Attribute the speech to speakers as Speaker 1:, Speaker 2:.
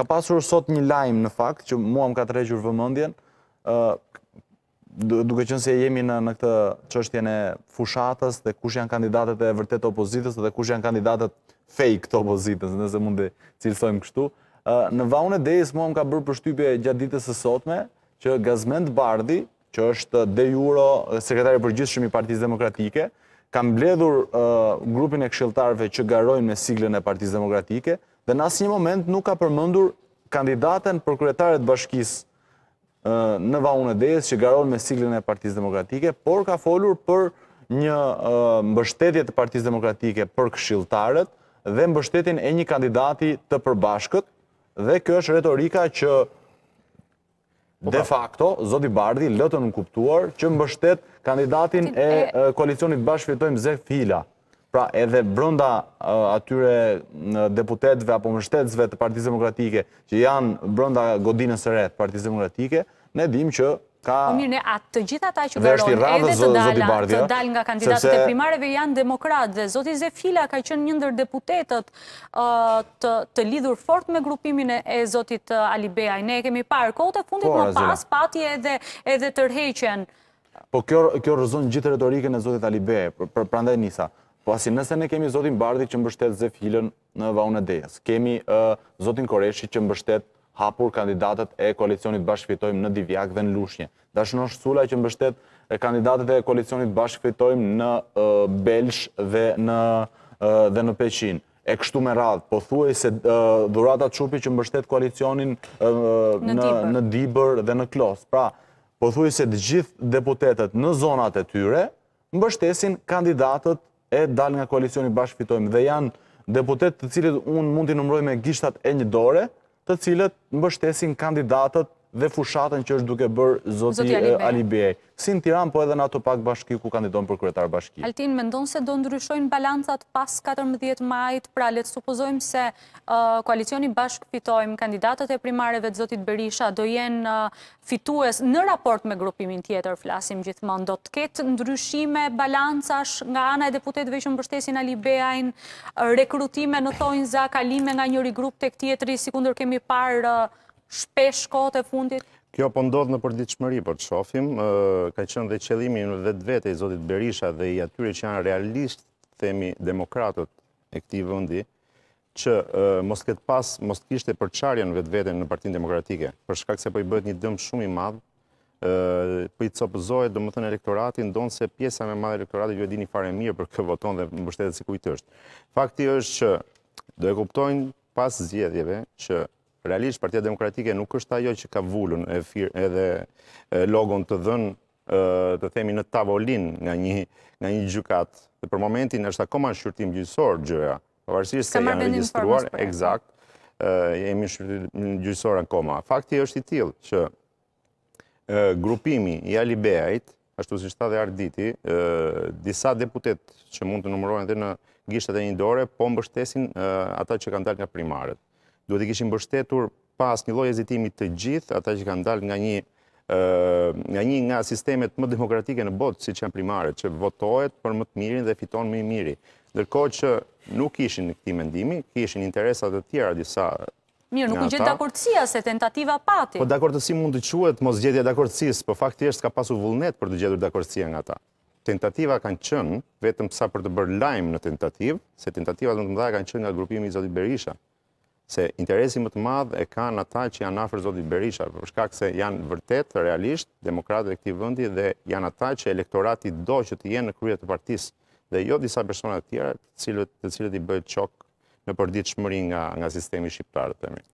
Speaker 1: ka pasur sot një lajm në fakt që mua m'ka të vëmendjen. ë Duke qenë se jemi në këtë çështjen e fushatës dhe kush janë kandidatet e vërtet të opozitës dhe kush janë kandidatet fake të opozitës, nëse mundi cilësojmë kështu, ë në Vaune mua më ka bërë përshtypje gjatë ditës së sotme që Gazmend Bardhi, që është Dejuro Sekretari i Përgjithshëm i Partisë Demokratike, ka mbledhur grupin e këshilltarëve që garojnë me siglën e Partisë Demokratike dhe në asë një moment nuk ka përmëndur kandidaten për kretarët bashkis në vaunë e dhejës që garon me siglën e partiz demokratike, por ka folur për një mbështetje të partiz demokratike për këshiltarët dhe mbështetin e një kandidati të përbashkët dhe kjo është retorika që po de facto, Zodi Bardi, lëtën në kuptuar, që mbështet kandidatin e koalicionit bashkëfitojmë Zek Fila pra edhe brënda atyre deputetve apo mështetëzve të partizë demokratike që janë brënda godinës e retë partizë demokratike, ne dim që ka... Po
Speaker 2: mirë, ne atë të gjitha ta që veron edhe të dalë nga kandidatët e primareve janë demokratë dhe Zotit Zefila ka qënë njëndër deputetët të lidhur fort me grupimin e Zotit Alibeaj. Ne kemi parë kote fundit po, më pas pati edhe tërheqen.
Speaker 1: Po kjo rëzonë gjithë retorike në Zotit Alibeaj, për prandaj nisa. Po asim, nëse ne kemi Zotin Bardi që mbështet Zef në Vaunë e kemi Zotin Koreshi që mbështet hapur kandidatët e koalicionit bashkëfitojmë në Divjak dhe në Lushnje. Da Sula që mbështet kandidatët e koalicionit bashkëfitojmë në Belsh dhe në Peqin. E kështu me radhë, po thuaj se dhurata qupi që mbështet koalicionin në Dibër dhe në Klos. Pra, po thuaj se gjithë deputetet në zonat e tyre mbështesin kandidatët e dal nga koalicioni bashkë fitojmë dhe janë deputet të cilët unë mundi nëmroj me gishtat e një dore, të cilët mbështesin kandidatët dhe fushatën që është duke bërë zoti Ali Bej. Si në tiran, po edhe në ato pak bashki ku kandidon për kretar bashki.
Speaker 2: Altin, me ndonë se do ndryshojnë balancat pas 14 majt, pra letë supozojmë se koalicioni bashkë pitojmë kandidatët e primareve të zotit Berisha do jenë fitues në raport me grupimin tjetër, flasim gjithmonë, do të ketë ndryshime, balancash nga ana e deputetve që më bështesin Ali rekrutime në thojnë za kalime nga njëri grup të këtjetëri, si kemi parë shpesh kohët e fundit?
Speaker 3: Kjo po ndodhë në përdiqëmëri, për të shofim, ka qënë dhe qëllimin vetë vete i Zotit Berisha dhe i atyri që janë realist, themi demokratët e këti vëndi, që mos këtë pas, mos kishte e përqarjen vetë vete në partin demokratike, përshkak se po i bëjt një dëmë shumë i madhë, për po i copëzojt, do më thënë elektoratin, ndonë se pjesa me madhe elektoratit ju e dini fare mirë për kë voton dhe më bështetet si kujtë është. Fakti është që do e kuptojnë pas zjedhjeve që realisht partia demokratike nuk është ajo që ka vullën edhe logon të dhënë të themi në tavolin nga një, nga një gjukat. Dhe për momentin është akoma në shqyrtim gjysor gjëja, pavarësisht se janë registruar, exact, jemi në shqyrtim gjysor akoma. Fakti është i tilë që grupimi i Alibeajt, ashtu si shta dhe Arditi, disa deputet që mund të numërojnë dhe në gishtet e një dore, po mbështesin ata që kanë dalë nga primaret duhet i kishin bështetur pas një loj ezitimit të gjithë, ata që kanë dalë nga një nga një nga sistemet më demokratike në botë, si që janë primare, që votohet për më të mirin dhe fiton më i miri. Ndërko që nuk ishin në këti mendimi, kishin interesat të tjera disa nga ta.
Speaker 2: Mirë, nuk në gjithë dakortësia se tentativa pati. Po
Speaker 3: dakortësi mund të quet mos gjithja dakortësis, po faktisht ka pasu vullnet për të gjetur dakortësia nga ta. Tentativa kanë qënë, vetëm sa për të bërë lajmë në tentativ, se tentativa të më dhaja kanë qënë nga grupimi Zotit Berisha, se interesi më të madh e kanë ata që janë afër zotit Berisha, për shkak se janë vërtet realisht demokratët e këtij vendi dhe janë ata që elektorati do që të jenë në krye të partisë dhe jo disa persona të tjera, të cilët të cilët i bëjt çok në përditshmëri nga nga sistemi shqiptar, themi.